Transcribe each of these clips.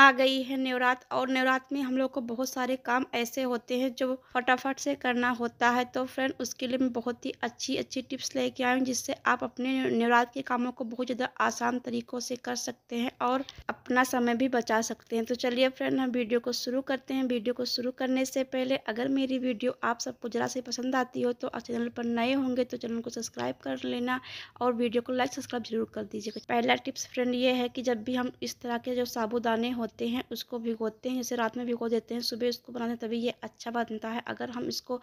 आ गई है नवरात और नवरात में हम लोग को बहुत सारे काम ऐसे होते हैं जो फटाफट से करना होता है तो फ्रेंड उसके लिए मैं बहुत ही अच्छी अच्छी टिप्स लेके आई हूँ जिससे आप अपने नवरात के कामों को बहुत ज़्यादा आसान तरीक़ों से कर सकते हैं और अपना समय भी बचा सकते हैं तो चलिए फ्रेंड हम वीडियो को शुरू करते हैं वीडियो को शुरू करने से पहले अगर मेरी वीडियो आप सबको ज़रा से पसंद आती हो तो चैनल पर नए होंगे तो चैनल को सब्सक्राइब कर लेना और वीडियो को लाइक सब्सक्राइब जरूर कर दीजिएगा पहला टिप्स फ्रेंड ये है कि जब भी हम इस तरह के जो साबुदाने होते होते हैं उसको भिगोते हैं जैसे रात में भिगो देते हैं सुबह उसको बनाते हैं तभी ये अच्छा बनता है अगर हम इसको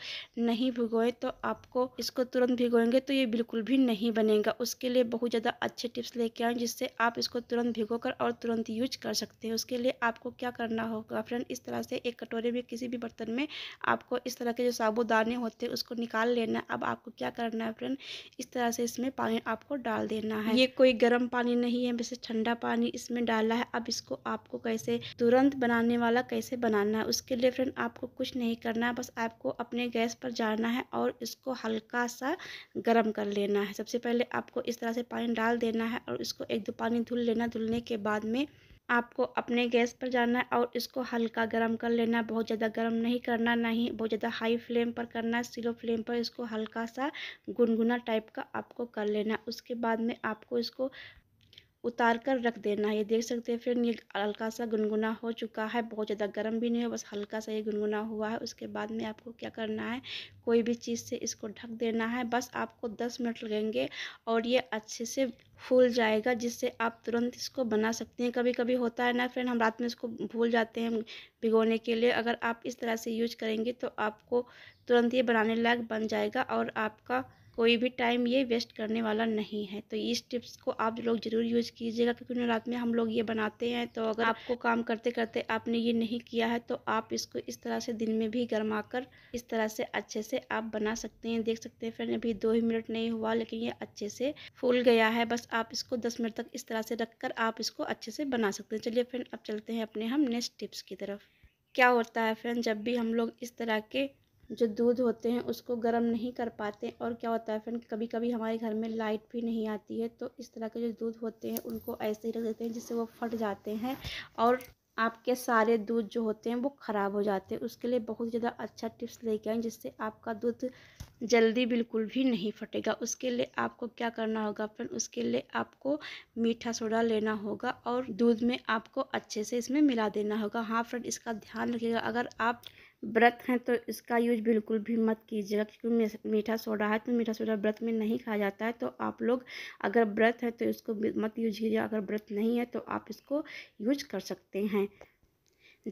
नहीं भिगोएं तो आपको इसको तुरंत भिगोएंगे तो ये बिल्कुल भी नहीं बनेगा उसके लिए बहुत ज़्यादा अच्छे टिप्स लेके आए जिससे आप इसको तुरंत भिगो कर और तुरंत यूज कर सकते हैं उसके लिए आपको क्या करना होगा फ्रेंड इस तरह से एक कटोरे में किसी भी बर्तन में आपको इस तरह के जो साबुदाने होते हैं उसको निकाल लेना अब आपको क्या करना है फ्रेंड इस तरह से इसमें पानी आपको डाल देना है ये कोई गर्म पानी नहीं है वैसे ठंडा पानी इसमें डाला है अब इसको आपको कैसे कैसे तुरंत बनाने वाला कैसे बनाना है उसके लिए फ्रेंड आपको कुछ नहीं करना है बस आपको अपने गैस पर जाना है और इसको हल्का सा गर्म कर लेना है सबसे पहले आपको इस तरह से पानी डाल देना है और इसको एक दो पानी धुल लेना धुलने के बाद में आपको अपने गैस पर जाना है और इसको हल्का गर्म कर लेना बहुत ज़्यादा गर्म नहीं करना नहीं बहुत ज़्यादा हाई फ्लेम पर करना है स्लो फ्लेम पर इसको हल्का सा गुनगुना टाइप का आपको कर लेना उसके बाद में आपको इसको उतार कर रख देना है ये देख सकते हैं फ्रेंड ये हल्का सा गुनगुना हो चुका है बहुत ज़्यादा गर्म भी नहीं है बस हल्का सा ये गुनगुना हुआ है उसके बाद में आपको क्या करना है कोई भी चीज़ से इसको ढक देना है बस आपको दस मिनट लगेंगे और ये अच्छे से फूल जाएगा जिससे आप तुरंत इसको बना सकते हैं कभी कभी होता है ना फ्रेंड हम रात में इसको भूल जाते हैं भिगोने के लिए अगर आप इस तरह से यूज करेंगे तो आपको तुरंत ये बनाने लायक बन जाएगा और आपका कोई भी टाइम ये वेस्ट करने वाला नहीं है तो इस टिप्स को आप लोग ज़रूर यूज़ कीजिएगा क्योंकि रात में हम लोग ये बनाते हैं तो अगर आपको काम करते करते आपने ये नहीं किया है तो आप इसको इस तरह से दिन में भी गर्मा कर इस तरह से अच्छे से आप बना सकते हैं देख सकते हैं फिर अभी दो ही मिनट नहीं हुआ लेकिन ये अच्छे से फूल गया है बस आप इसको दस मिनट तक इस तरह से रख कर आप इसको अच्छे से बना सकते हैं चलिए फ्रेंड अब चलते हैं अपने हम नेक्स्ट टिप्स की तरफ क्या होता है फ्रेंड जब भी हम लोग इस तरह के जो दूध होते हैं उसको गर्म नहीं कर पाते और क्या होता है फ्रेंड कभी कभी हमारे घर में लाइट भी नहीं आती है तो इस तरह के जो दूध होते हैं उनको ऐसे ही रख देते हैं जिससे वो फट जाते हैं और आपके सारे दूध जो होते हैं वो ख़राब हो जाते हैं उसके लिए बहुत ज़्यादा अच्छा टिप्स लेके आए जिससे आपका दूध जल्दी बिल्कुल भी नहीं फटेगा उसके लिए आपको क्या करना होगा फ्रेंड उसके लिए आपको मीठा सोडा लेना होगा और दूध में आपको अच्छे से इसमें मिला देना होगा हाँ फ्रेंड इसका ध्यान रखिएगा अगर आप व्रत हैं तो इसका यूज बिल्कुल भी मत कीजिएगा क्योंकि मीठा सोडा है तो मीठा सोडा व्रत में नहीं खाया जाता है तो आप लोग अगर व्रत है तो इसको मत यूज कीजिए अगर व्रत नहीं है तो आप इसको यूज कर सकते हैं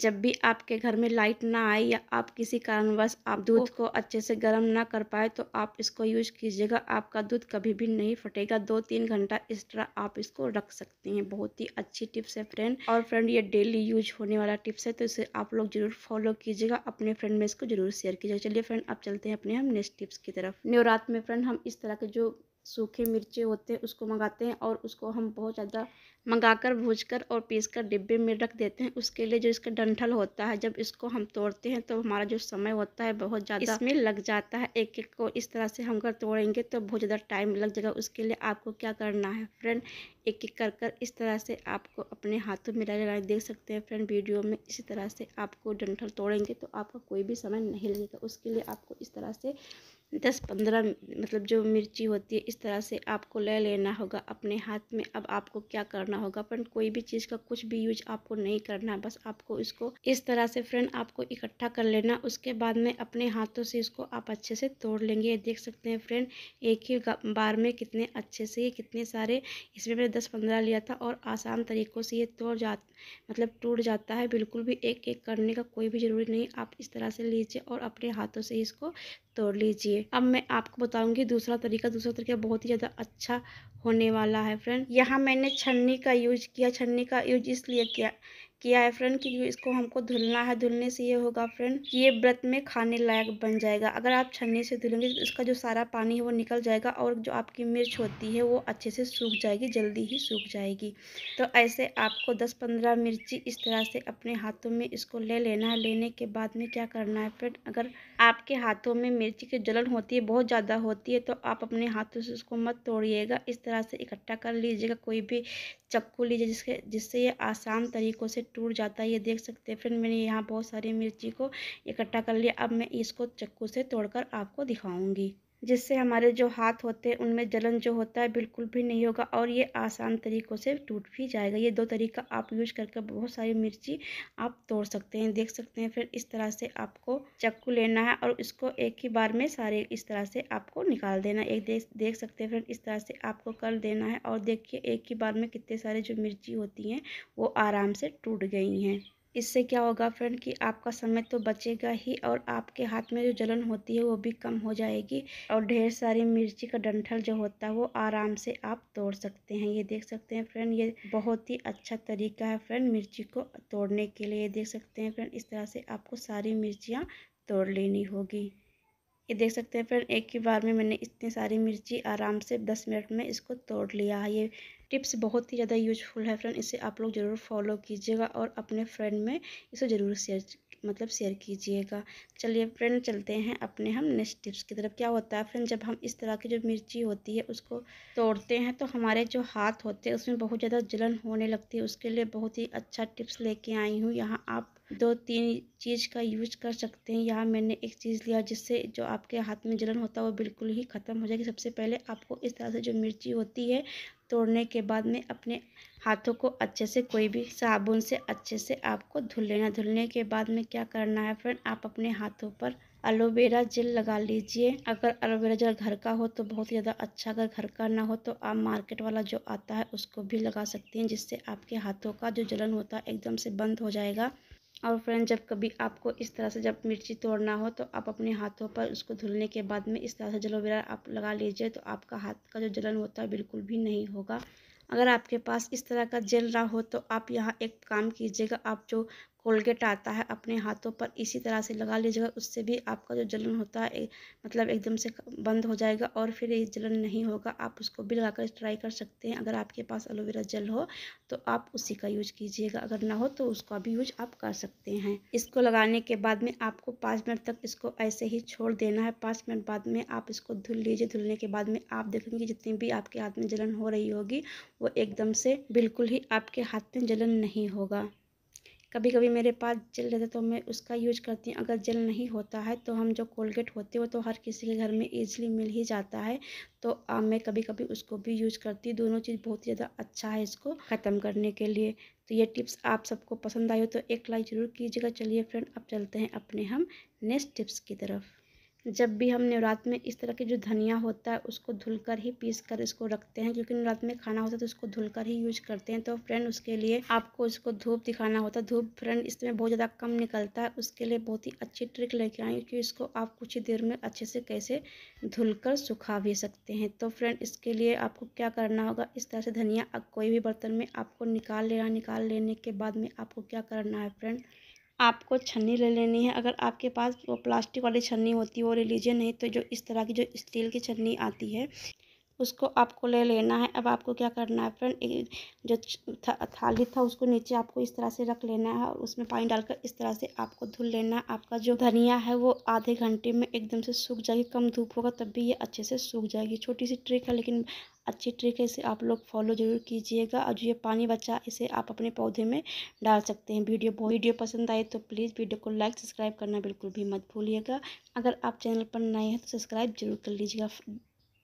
जब भी आपके घर में लाइट ना आए या आप किसी कारणवश आप दूध को अच्छे से गर्म ना कर पाए तो आप इसको यूज कीजिएगा आपका दूध कभी भी नहीं फटेगा दो तीन घंटा इस तरह आप इसको रख सकते हैं बहुत ही अच्छी टिप्स है फ्रेंड और फ्रेंड ये डेली यूज होने वाला टिप्स है तो इसे आप लोग जरूर फॉलो कीजिएगा अपने फ्रेंड में इसको जरूर शेयर कीजिएगा चलिए फ्रेंड अब चलते हैं अपने हम नेक्स्ट टिप्स की तरफ नवरात्र में फ्रेंड हम इस तरह के जो सूखे मिर्चे होते हैं उसको मंगाते हैं और उसको हम बहुत ज़्यादा मंगाकर भूजकर और पीसकर डिब्बे में रख देते हैं उसके लिए जो इसका डंठल होता है जब इसको हम तोड़ते हैं तो हमारा जो समय होता है बहुत ज़्यादा इसमें लग जाता है एक एक को इस तरह से हम अगर तोड़ेंगे तो बहुत ज़्यादा टाइम लग जाएगा उसके लिए आपको क्या करना है फ्रेंड एक एक कर कर इस तरह से आपको अपने हाथों में लगा देख सकते हैं फ्रेंड वीडियो में इसी तरह से आपको डंठल तोड़ेंगे तो आपका कोई भी समय नहीं लगेगा उसके लिए आपको इस तरह से दस पंद्रह मतलब जो मिर्ची होती है इस तरह से आपको ले लेना होगा अपने हाथ में अब आपको क्या करना होगा फ्रेंड कोई भी चीज़ का कुछ भी यूज आपको नहीं करना बस आपको इसको इस तरह से फ्रेंड आपको इकट्ठा कर लेना उसके बाद में अपने हाथों से इसको आप अच्छे से तोड़ लेंगे देख सकते हैं फ्रेंड एक ही बार में कितने अच्छे से कितने सारे इसमें मैंने दस पंद्रह लिया था और आसान तरीक़ों से ये तोड़ जा मतलब टूट जाता है बिल्कुल भी एक एक करने का कोई भी ज़रूरी नहीं आप इस तरह से लीजिए और अपने हाथों से इसको तोड़ लीजिए अब मैं आपको बताऊंगी दूसरा तरीका दूसरा तरीका बहुत ही ज़्यादा अच्छा होने वाला है फ्रेंड यहाँ मैंने छन्नी का यूज किया छन्नी का यूज इसलिए किया किया है फ्रेंड क्योंकि इसको हमको धुलना है धुलने से ये होगा फ्रेंड कि ये व्रत में खाने लायक बन जाएगा अगर आप छन्नी से धुलेंगे तो इसका जो सारा पानी है वो निकल जाएगा और जो आपकी मिर्च होती है वो अच्छे से सूख जाएगी जल्दी ही सूख जाएगी तो ऐसे आपको दस पंद्रह मिर्ची इस तरह से अपने हाथों में इसको ले लेना है लेने के बाद में क्या करना है फ्रेंड अगर आपके हाथों में मिर्ची की जलन होती है बहुत ज़्यादा होती है तो आप अपने हाथों से उसको मत तोड़िएगा इस तरह से इकट्ठा कर लीजिएगा कोई भी चक्कू लीजिए जिसके जिससे ये आसान तरीक़ों से टूट जाता है ये देख सकते हैं फ्रेंड मैंने यहाँ बहुत सारी मिर्ची को इकट्ठा कर लिया अब मैं इसको चक्कू से तोड़कर आपको दिखाऊंगी जिससे हमारे जो हाथ होते हैं उनमें जलन जो होता है बिल्कुल भी नहीं होगा और ये आसान तरीक़ों से टूट भी जाएगा ये दो तरीका आप यूज करके बहुत सारी मिर्ची आप तोड़ सकते हैं देख सकते हैं फिर इस तरह से आपको चक्कू लेना है और इसको एक ही बार में सारे इस तरह से आपको निकाल देना एक देख देख सकते हैं फ्रेंड इस तरह से आपको कर देना है और देखिए एक ही बार में कितने सारे जो मिर्ची होती हैं वो आराम से टूट गई हैं इससे क्या होगा फ्रेंड कि आपका समय तो बचेगा ही और आपके हाथ में जो जलन होती है वो भी कम हो जाएगी और ढेर सारी मिर्ची का डंठल जो होता है वो आराम से आप तोड़ सकते हैं ये देख सकते हैं फ्रेंड ये बहुत ही अच्छा तरीका है फ्रेंड मिर्ची को तोड़ने के लिए देख सकते हैं फ्रेंड इस तरह से आपको सारी मिर्चियाँ तोड़ लेनी होगी ये देख सकते हैं फ्रेंड एक ही बार में मैंने इतनी सारी मिर्ची आराम से दस मिनट में इसको तोड़ लिया है ये टिप्स बहुत ही ज़्यादा यूजफुल है फ्रेंड इसे आप लोग ज़रूर फॉलो कीजिएगा और अपने फ्रेंड में इसे ज़रूर शेयर मतलब शेयर कीजिएगा चलिए फ्रेंड चलते हैं अपने हम नेक्स्ट टिप्स की तरफ क्या होता है फ्रेंड जब हम इस तरह की जो मिर्ची होती है उसको तोड़ते हैं तो हमारे जो हाथ होते हैं उसमें बहुत ज़्यादा जलन होने लगती है उसके लिए बहुत ही अच्छा टिप्स लेके आई हूँ यहाँ आप दो तीन चीज़ का यूज कर सकते हैं यहाँ मैंने एक चीज़ लिया जिससे जो आपके हाथ में जलन होता है वो बिल्कुल ही ख़त्म हो जाएगी सबसे पहले आपको इस तरह से जो मिर्ची होती है तोड़ने के बाद में अपने हाथों को अच्छे से कोई भी साबुन से अच्छे से आपको धुल लेना धुलने के बाद में क्या करना है फ्रेंड आप अपने हाथों पर एलोवेरा जेल लगा लीजिए अगर एलोवेरा जेल घर का हो तो बहुत ज़्यादा अच्छा अगर घर का ना हो तो आप मार्केट वाला जो आता है उसको भी लगा सकती हैं जिससे आपके हाथों का जो जलन होता है एकदम से बंद हो जाएगा और फ्रेंड जब कभी आपको इस तरह से जब मिर्ची तोड़ना हो तो आप अपने हाथों पर उसको धुलने के बाद में इस तरह से जलोवेरा आप लगा लीजिए तो आपका हाथ का जो जलन होता है बिल्कुल भी नहीं होगा अगर आपके पास इस तरह का जेल रहा हो तो आप यहाँ एक काम कीजिएगा आप जो कोलगेट आता है अपने हाथों पर इसी तरह से लगा लीजिएगा उससे भी आपका जो जलन होता है मतलब एकदम से बंद हो जाएगा और फिर ये जलन नहीं होगा आप उसको भी लगाकर ट्राई कर सकते हैं अगर आपके पास एलोवेरा जेल हो तो आप उसी का यूज कीजिएगा अगर ना हो तो उसका भी यूज आप कर सकते हैं इसको लगाने के बाद में आपको पाँच मिनट तक इसको ऐसे ही छोड़ देना है पाँच मिनट बाद में आप इसको धुल लीजिए धुलने के बाद में आप देखेंगे जितनी भी आपके हाथ में जलन हो रही होगी वो एकदम से बिल्कुल ही आपके हाथ में जलन नहीं होगा कभी कभी मेरे पास जल रहता तो मैं उसका यूज करती हूँ अगर जल नहीं होता है तो हम जो कोलगेट होते हो तो हर किसी के घर में ईजिली मिल ही जाता है तो आ, मैं कभी कभी उसको भी यूज करती हूँ दोनों चीज़ बहुत ज़्यादा अच्छा है इसको ख़त्म करने के लिए तो ये टिप्स आप सबको पसंद आई हो तो एक लाइक ज़रूर कीजिएगा चलिए फ्रेंड अब चलते हैं अपने हम नेक्स्ट टिप्स की तरफ जब भी हम नवरात्र में इस तरह की जो धनिया होता है उसको धुल कर ही पीस कर इसको रखते हैं क्योंकि नवरात्र में खाना होता है तो उसको धुल कर ही यूज करते हैं तो फ्रेंड उसके लिए आपको उसको धूप दिखाना होता है धूप फ्रेंड इसमें बहुत ज़्यादा कम निकलता है उसके लिए बहुत ही अच्छी ट्रिक लेके आए क्योंकि इसको आप कुछ ही देर में अच्छे से कैसे धुल कर सुखा भी सकते हैं तो फ्रेंड इसके लिए आपको क्या करना होगा इस तरह से धनिया कोई भी बर्तन में आपको निकाल लेना निकाल लेने के बाद में आपको क्या करना है फ्रेंड आपको छन्नी ले लेनी है अगर आपके पास वो प्लास्टिक वाली छन्नी होती है वो ले लीजिए नहीं तो जो इस तरह की जो स्टील की छन्नी आती है उसको आपको ले लेना है अब आपको क्या करना है फ्रेंड जो था, थाली था उसको नीचे आपको इस तरह से रख लेना है और उसमें पानी डालकर इस तरह से आपको धुल लेना है आपका जो धनिया है वो आधे घंटे में एकदम से सूख जाएगी कम धूप होगा तब भी ये अच्छे से सूख जाएगी छोटी सी ट्रिक है लेकिन अच्छी तरीके से आप लोग फॉलो ज़रूर कीजिएगा और जो ये पानी बचा इसे आप अपने पौधे में डाल सकते हैं वीडियो वीडियो पसंद आए तो प्लीज़ वीडियो को लाइक सब्सक्राइब करना बिल्कुल भी मत भूलिएगा अगर आप चैनल पर नए हैं तो सब्सक्राइब जरूर कर लीजिएगा